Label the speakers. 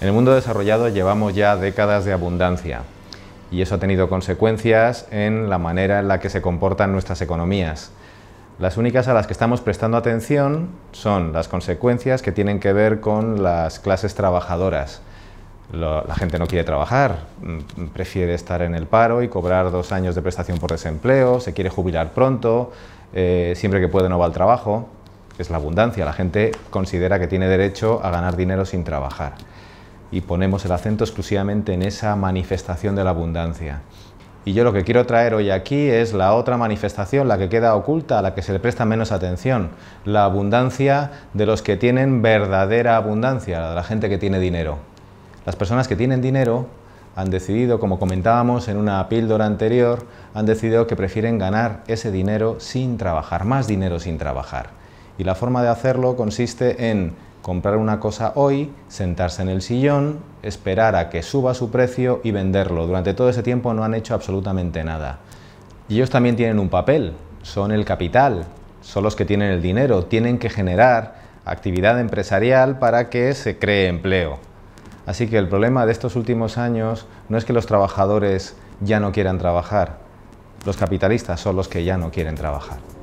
Speaker 1: En el mundo desarrollado llevamos ya décadas de abundancia y eso ha tenido consecuencias en la manera en la que se comportan nuestras economías. Las únicas a las que estamos prestando atención son las consecuencias que tienen que ver con las clases trabajadoras. la gente no quiere trabajar, mm, prefiere estar en el paro y cobrar dos años de prestación por desempleo, se quiere jubilar pronto, eh, siempre que puede no va al trabajo. Es la abundancia, la gente considera que tiene derecho a ganar dinero sin trabajar y ponemos el acento exclusivamente en esa manifestación de la abundancia. Y yo lo que quiero traer hoy aquí es la otra manifestación, la que queda oculta, a la que se le presta menos atención, la abundancia de los que tienen verdadera abundancia, la de la gente que tiene dinero. Las personas que tienen dinero han decidido, como comentábamos en una píldora anterior, han decidido que prefieren ganar ese dinero sin trabajar, más dinero sin trabajar. Y la forma de hacerlo consiste en comprar una cosa hoy, sentarse en el sillón, esperar a que suba su precio y venderlo. Durante todo ese tiempo no han hecho absolutamente nada. ellos también tienen un papel, son el capital, son los que tienen el dinero, tienen que generar actividad empresarial para que se cree empleo. Así que el problema de estos últimos años no es que los trabajadores ya no quieran trabajar, los capitalistas son los que ya no quieren trabajar.